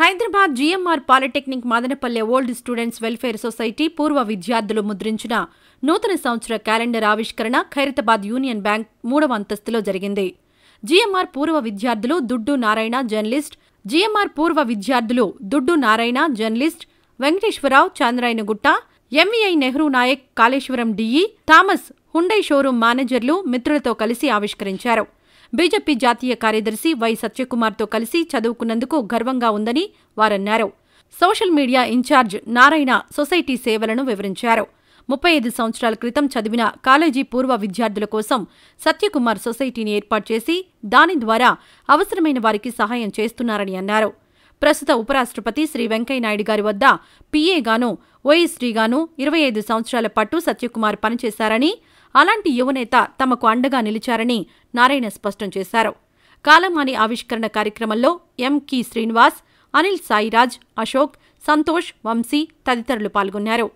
Hyderabad GMR polytechnic Madanapalle old students welfare society పూర్వ విద్యార్థులు ముద్రించిన నూతన సంవత్సర క్యాలెండర్ ఆవిష్కరణ ఖైరతాబాద్ యూనియన్ బ్యాంక్ మూడవ అంతస్తులో జరిగింది జీఎంఆర్ పూర్వ విద్యార్థులు దుడ్డు నారాయణ జర్నలిస్ట్ జీఎంఆర్ పూర్వ విద్యార్థులు Duddu Narayana journalist Venkateswararao Chandrayanagutta MVI Nehru Naik Kaleshwaram DE Thomas Hyundai showroom మేనేజర్లు మిత్రులతో కలిసి ఆవిష్కరించారు బీజేపీ జాతీయ కార్యదర్శి వై సత్యకుమార్తో కలిసి చదువుకున్నందుకు గర్వంగా ఉందని వారన్నారు social media incharge Narayana society సేవలను వివరించారు ముప్పై ఐదు సంవత్సరాల క్రితం చదివిన కాలేజీ పూర్వ విద్యార్థుల కోసం సత్యకుమార్ సొసైటీని ఏర్పాటు చేసి దాని ద్వారా అవసరమైన వారికి సహాయం చేస్తున్నారని అన్నారు ప్రస్తుత ఉపరాష్ట్రపతి శ్రీ వెంకయ్యనాయుడు గారి వద్ద పీఏగాను ఓఎస్డీగాను ఇరవై ఐదు సంవత్సరాల పాటు సత్యకుమార్ పనిచేశారని అలాంటి యువనేత తమకు అండగా నిలిచారని నారాయణ స్పష్టం చేశారు కాలమాని ఆవిష్కరణ కార్యక్రమంలో ఎం కీ శ్రీనివాస్ అనిల్ సాయిరాజ్ అశోక్ సంతోష్ వంశీ తదితరులు పాల్గొన్నారు